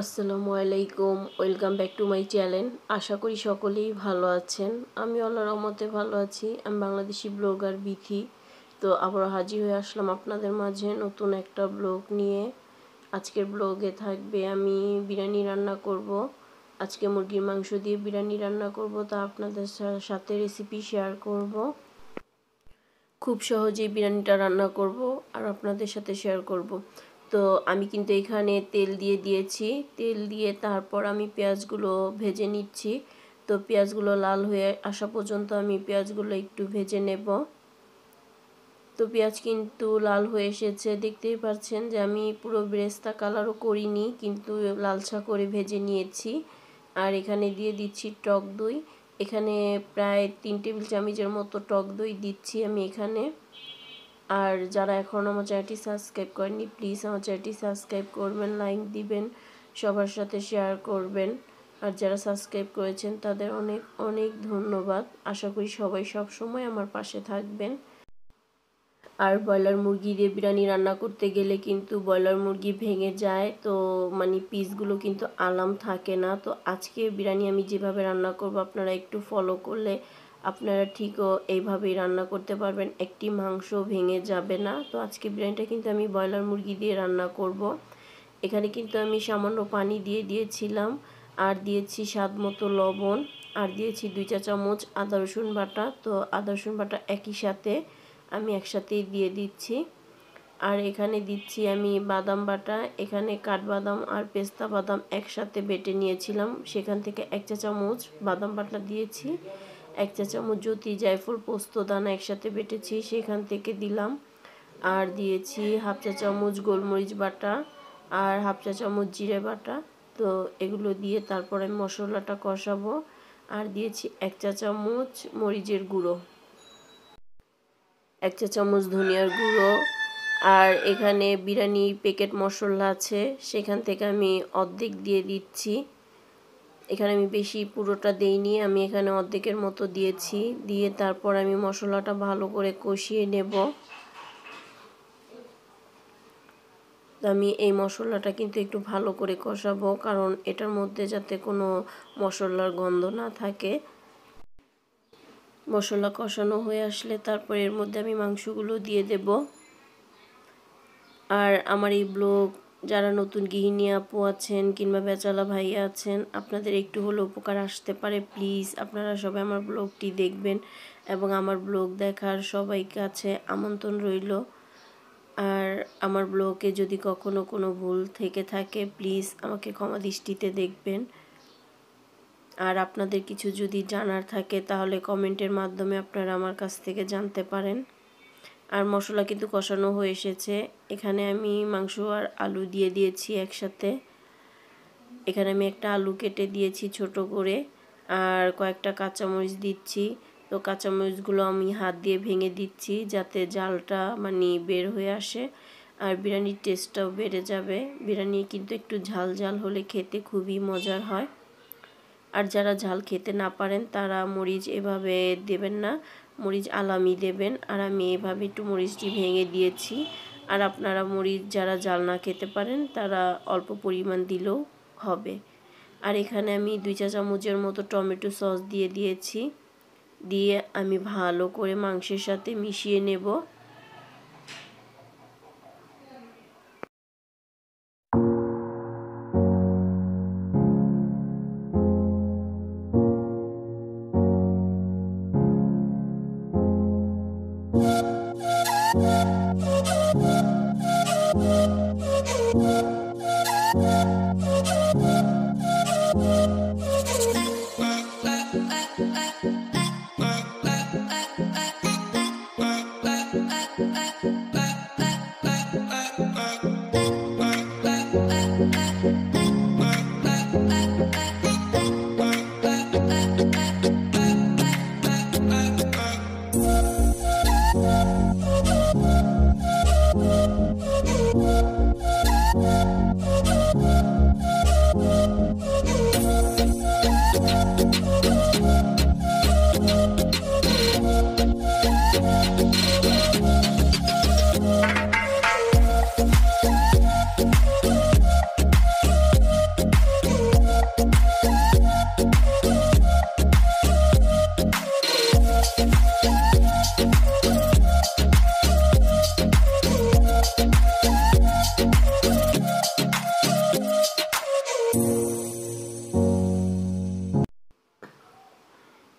আসসালামু আলাইকুম welcome back to my channel আশা করি সকলেই ভালো আছেন আমি আল্লাহ রহমতে ভালো আছি আমি বাংলাদেশি ব্লগার বিথি তো আবার হাজির হয়ে আসলাম আপনাদের মাঝে নতুন একটা ব্লগ নিয়ে আজকের ব্লগে থাকবে আমি বিরিয়ানি রান্না করব আজকে মুরগির মাংস দিয়ে বিরিয়ানি রান্না করব তা আপনাদের সাথে রেসিপি শেয়ার করব খুব সহজেই বিরিয়ানিটা রান্না করব আর আপনাদের সাথে শেয়ার করব তো আমি কিন্তু এখানে তেল দিয়ে দিয়েছি তেল দিয়ে তারপর আমি পেঁয়াজগুলো ভেজে নিচ্ছি তো পেঁয়াজগুলো লাল হয়ে আসা পর্যন্ত আমি পেঁয়াজগুলো একটু ভেজে নেব তো পেঁয়াজ কিন্তু লাল হয়ে এসেছে দেখতেই পাচ্ছেন যে আমি পুরো ব্রেস্তা কালারও করিনি কিন্তু লালচা করে ভেজে নিয়েছি আর এখানে দিয়ে দিচ্ছি টক দই এখানে প্রায় তিন টেবিল চামচের মতো টক দই দিচ্ছি আমি এখানে আর যারা এখনও আমার চ্যানেলটি সাবস্ক্রাইব করেননি প্লিজ আমার চ্যানেলটি সাবস্ক্রাইব করবেন লাইক দিবেন সবার সাথে শেয়ার করবেন আর যারা সাবস্ক্রাইব করেছেন তাদের অনেক অনেক ধন্যবাদ আশা করি সবাই সব সময় আমার পাশে থাকবেন আর ব্রয়লার মুরগি দিয়ে বিরিয়ানি রান্না করতে গেলে কিন্তু ব্রয়লার মুরগি ভেঙে যায় তো মানে পিসগুলো কিন্তু আলাম থাকে না তো আজকে বিরিয়ানি আমি যেভাবে রান্না করব আপনারা একটু ফলো করলে আপনারা ঠিকও এইভাবেই রান্না করতে পারবেন একটি মাংস ভেঙে যাবে না তো আজকে বিরিয়ানিটা কিন্তু আমি ব্রয়লার মুরগি দিয়ে রান্না করব। এখানে কিন্তু আমি সামান্য পানি দিয়ে দিয়েছিলাম আর দিয়েছি স্বাদ মতো লবণ আর দিয়েছি দুই চা চামচ আদা রসুন বাটা তো আদা রসুন বাটা একই সাথে আমি একসাথেই দিয়ে দিচ্ছি আর এখানে দিচ্ছি আমি বাদাম বাটা এখানে কাঠবাদাম আর পেস্তা বাদাম একসাথে বেটে নিয়েছিলাম সেখান থেকে এক চা চামচ বাদাম বাটা দিয়েছি এক চা চামচ জ্যোতি জায়ফল পোস্তদানা একসাথে বেটেছি সেখান থেকে দিলাম আর দিয়েছি হাফ চা চামচ গোলমরিচ বাটা আর হাফ চা চামচ জিরে বাটা তো এগুলো দিয়ে তারপরে আমি মশলাটা কষাবো আর দিয়েছি এক চা চামচ মরিচের গুঁড়ো এক চা চামচ ধনিয়ার গুঁড়ো আর এখানে বিরিয়ানি প্যাকেট মশলা আছে সেখান থেকে আমি অর্ধেক দিয়ে দিচ্ছি এখানে আমি বেশি পুরোটা দেইনি আমি এখানে অর্ধেকের মতো দিয়েছি দিয়ে তারপর আমি মশলাটা ভালো করে কষিয়ে নেব আমি এই মশলাটা কিন্তু একটু ভালো করে কষাবো কারণ এটার মধ্যে যাতে কোনো মশলার গন্ধ না থাকে মশলা কষানো হয়ে আসলে তারপর এর মধ্যে আমি মাংসগুলো দিয়ে দেব আর আমার এই ব্লগ যারা নতুন গৃহিণী আপু আছেন কিংবা বেচালা ভাই আছেন আপনাদের একটু হলো উপকার আসতে পারে প্লিজ আপনারা সবাই আমার ব্লগটি দেখবেন এবং আমার ব্লগ দেখার সবাই কাছে আমন্ত্রণ রইল আর আমার ব্লগে যদি কখনো কোনো ভুল থেকে থাকে প্লিজ আমাকে ক্ষমা দৃষ্টিতে দেখবেন আর আপনাদের কিছু যদি জানার থাকে তাহলে কমেন্টের মাধ্যমে আপনারা আমার কাছ থেকে জানতে পারেন আর মশলা কিন্তু কষানো হয়ে এসেছে এখানে আমি মাংস আর আলু দিয়ে দিয়েছি একসাথে এখানে আমি একটা আলু কেটে দিয়েছি ছোট করে আর কয়েকটা কাঁচামরিচ দিচ্ছি তো কাঁচামরিচগুলো আমি হাত দিয়ে ভেঙে দিচ্ছি যাতে জালটা মানে বের হয়ে আসে আর বিরিয়ানির টেস্টটাও বেড়ে যাবে বিরিয়ানি কিন্তু একটু ঝাল ঝাল হলে খেতে খুবই মজার হয় আর যারা ঝাল খেতে না পারেন তারা মরিচ এভাবে দেবেন না মরিচ আলামি দেবেন আর আমি এভাবে একটু মরিচটি ভেঙে দিয়েছি আর আপনারা মরিচ যারা জাল না খেতে পারেন তারা অল্প পরিমাণ দিলেও হবে আর এখানে আমি দুই চা চামচের মতো টমেটো সস দিয়ে দিয়েছি দিয়ে আমি ভালো করে মাংসের সাথে মিশিয়ে নেব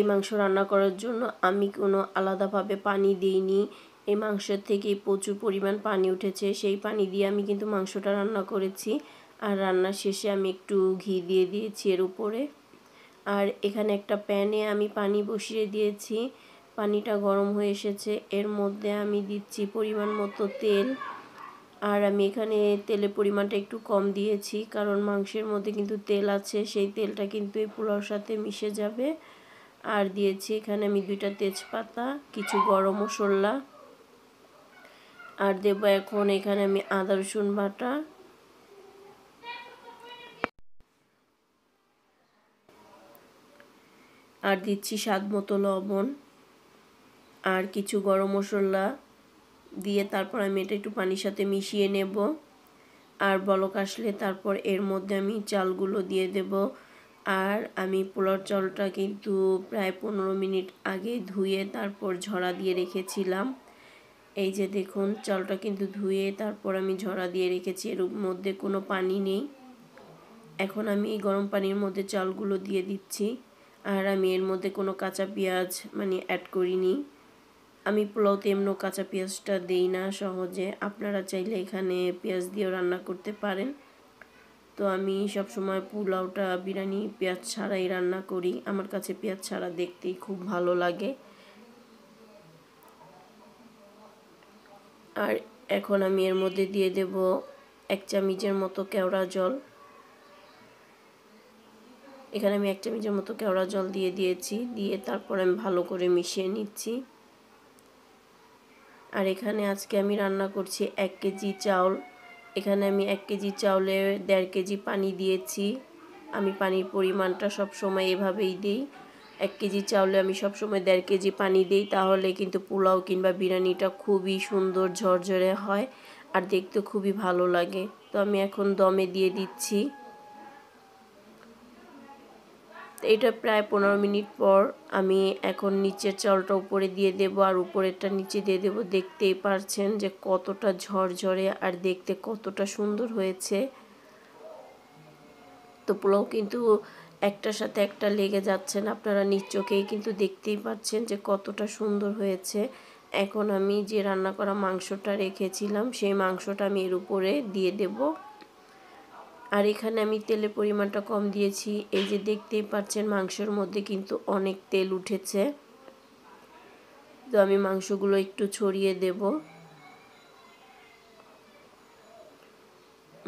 এই মাংস রান্না করার জন্য আমি কোনো আলাদাভাবে পানি দিইনি এই মাংসের থেকে প্রচুর পরিমাণ পানি উঠেছে সেই পানি দিয়ে আমি কিন্তু মাংসটা রান্না করেছি আর রান্নার শেষে আমি একটু ঘি দিয়ে দিয়েছি এর উপরে আর এখানে একটা প্যানে আমি পানি বসিয়ে দিয়েছি পানিটা গরম হয়ে এসেছে এর মধ্যে আমি দিচ্ছি পরিমাণ মতো তেল আর আমি এখানে তেলের পরিমাণটা একটু কম দিয়েছি কারণ মাংসের মধ্যে কিন্তু তেল আছে সেই তেলটা কিন্তু এই পোলাওর সাথে মিশে যাবে আর দিয়েছি এখানে আমি দুইটা তেজপাতা কিছু গরম মশলা আর দেব এখন এখানে আমি আদা রসুন বাটা আর দিচ্ছি স্বাদ মতো লবণ আর কিছু গরম মশলা দিয়ে তারপর আমি এটা একটু পানির সাথে মিশিয়ে নেব আর বলক আসলে তারপর এর মধ্যে আমি চালগুলো দিয়ে দেবো আর আমি পোলার চালটা কিন্তু প্রায় পনেরো মিনিট আগে ধুয়ে তারপর ঝরা দিয়ে রেখেছিলাম এই যে দেখুন চালটা কিন্তু ধুয়ে তারপর আমি ঝরা দিয়ে রেখেছি এর মধ্যে কোনো পানি নেই এখন আমি এই গরম পানির মধ্যে চালগুলো দিয়ে দিচ্ছি আর আমি এর মধ্যে কোনো কাঁচা পেঁয়াজ মানে অ্যাড করিনি আমি পোলাওতে এমনও কাঁচা পেঁয়াজটা দেই না সহজে আপনারা চাইলে এখানে পেঁয়াজ দিয়েও রান্না করতে পারেন তো আমি সব সময় পোলাওটা বিরিয়ানি পেঁয়াজ ছাড়াই রান্না করি আমার কাছে পেঁয়াজ ছাড়া দেখতেই খুব ভালো লাগে আর এখন আমি এর মধ্যে দিয়ে দেব এক চামিচের মতো কেওড়া জল এখানে আমি এক চামিচের মতো কেওড়া জল দিয়ে দিয়েছি দিয়ে তারপর আমি ভালো করে মিশিয়ে নিচ্ছি আর এখানে আজকে আমি রান্না করছি এক কেজি চাউল এখানে আমি এক কেজি চাউলে দেড় কেজি পানি দিয়েছি আমি পানির পরিমাণটা সব সময় এভাবেই দিই এক কেজি চাউলে আমি সব সময় দেড় কেজি পানি দিই তাহলে কিন্তু পোলাও কিংবা বিরিয়ানিটা খুবই সুন্দর ঝরঝরে হয় আর দেখতে খুবই ভালো লাগে তো আমি এখন দমে দিয়ে দিচ্ছি এটা প্রায় পনেরো মিনিট পর আমি এখন নিচের চালটা উপরে দিয়ে দেব আর উপরেরটা নিচে দিয়ে দেব দেখতেই পারছেন যে কতটা ঝরঝরে আর দেখতে কতটা সুন্দর হয়েছে তো পোলাও কিন্তু একটার সাথে একটা লেগে যাচ্ছেন আপনারা নিজ কিন্তু দেখতেই পাচ্ছেন যে কতটা সুন্দর হয়েছে এখন আমি যে রান্না করা মাংসটা রেখেছিলাম সেই মাংসটা আমি এর উপরে দিয়ে দেবো আর এখানে আমি তেলের পরিমাণটা কম দিয়েছি এই যে দেখতেই পাচ্ছেন মাংসের মধ্যে কিন্তু অনেক তেল উঠেছে তো আমি মাংসগুলো একটু ছড়িয়ে দেব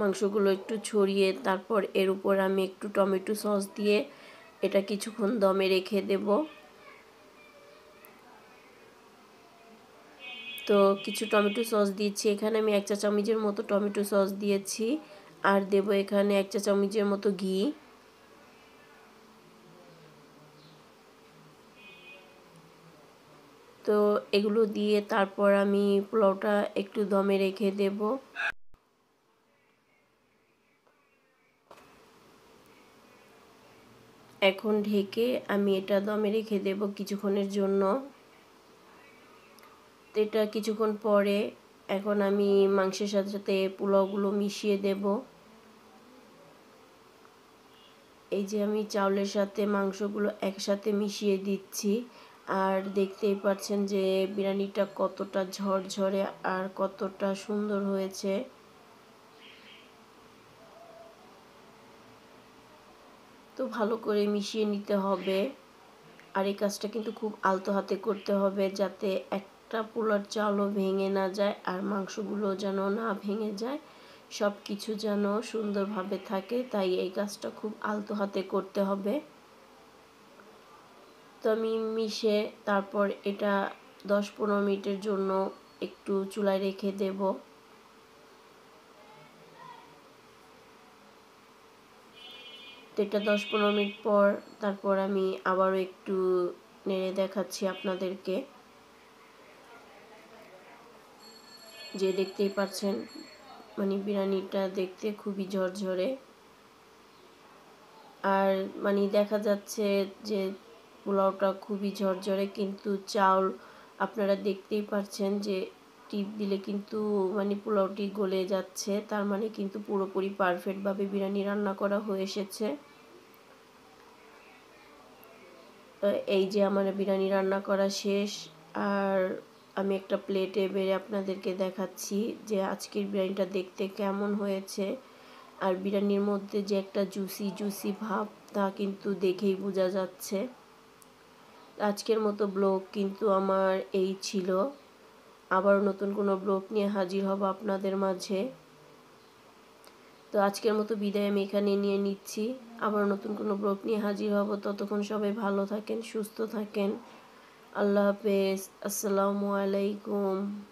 মাংসগুলো একটু ছড়িয়ে তারপর এর উপর আমি একটু টমেটো সস দিয়ে এটা কিছুক্ষণ দমে রেখে দেব তো কিছু টমেটো সস দিয়েছি এখানে আমি এক চা চামচের মতো টমেটো সস দিয়েছি আর দেব এখানে এক চা চামচের মতো ঘি তো এগুলো দিয়ে তারপর আমি পোলাওটা একটু দমে রেখে দেব এখন ঢেকে আমি এটা দমে রেখে দেব কিছুক্ষণের জন্য এটা কিছুক্ষণ পরে এখন আমি মাংসের সাথে সাথে পোলাওগুলো মিশিয়ে দেবো এই যে আমি চাউলের সাথে মাংসগুলো একসাথে মিশিয়ে দিচ্ছি আর দেখতেই পাচ্ছেন যে বিরিয়ানিটা কতটা ঝরঝরে আর কতটা সুন্দর হয়েছে তো ভালো করে মিশিয়ে নিতে হবে আর এই কাজটা কিন্তু খুব আলতো হাতে করতে হবে যাতে একটা পোলার চালও ভেঙে না যায় আর মাংসগুলো যেন না ভেঙে যায় সব কিছু যেন সুন্দরভাবে থাকে তাই এই কাজটা খুব আলতো হাতে করতে হবে তো আমি মিশে তারপর এটা দশ পনেরো মিনিটের জন্য একটু চুলায় রেখে দেব তো এটা দশ পনেরো মিনিট পর তারপর আমি আবারও একটু নেড়ে দেখাচ্ছি আপনাদেরকে যে দেখতেই পাচ্ছেন মানে বিরিয়ানিটা দেখতে খুবই ঝরঝরে আর মানে দেখা যাচ্ছে যে পোলাওটা খুবই ঝরঝরে কিন্তু চাউল আপনারা দেখতেই পাচ্ছেন যে টিপ দিলে কিন্তু মানে পোলাওটি গলে যাচ্ছে তার মানে কিন্তু পুরোপুরি পারফেক্টভাবে বিরিয়ানি রান্না করা হয়ে এসেছে এই যে আমার বিরিয়ানি রান্না করা শেষ আর আমি একটা প্লেটে বেড়ে আপনাদেরকে দেখাচ্ছি যে আজকের বিরিয়ানিটা দেখতে কেমন হয়েছে আর বিরিয়ানির মধ্যে যে একটা জুসি জুসি ভাব তা কিন্তু দেখেই বোঝা যাচ্ছে আজকের মতো ব্লগ কিন্তু আমার এই ছিল আবার নতুন কোনো ব্লগ নিয়ে হাজির হব আপনাদের মাঝে তো আজকের মতো বিদায় আমি এখানে নিয়ে নিচ্ছি আবার নতুন কোনো ব্লগ নিয়ে হাজির হব ততক্ষণ সবাই ভালো থাকেন সুস্থ থাকেন Allah be. Assalamu alaikum.